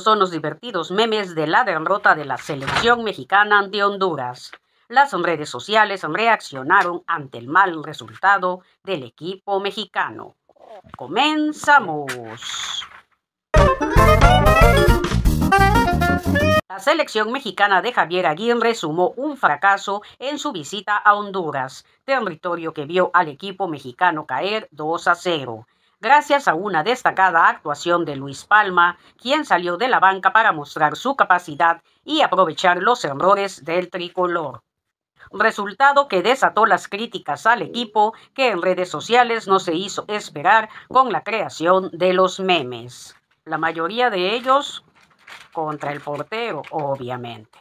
son los divertidos memes de la derrota de la selección mexicana ante Honduras. Las redes sociales reaccionaron ante el mal resultado del equipo mexicano. Comenzamos. La selección mexicana de Javier Aguirre sumó un fracaso en su visita a Honduras, territorio que vio al equipo mexicano caer 2 a 0 gracias a una destacada actuación de Luis Palma, quien salió de la banca para mostrar su capacidad y aprovechar los errores del tricolor. Resultado que desató las críticas al equipo que en redes sociales no se hizo esperar con la creación de los memes. La mayoría de ellos contra el portero, obviamente.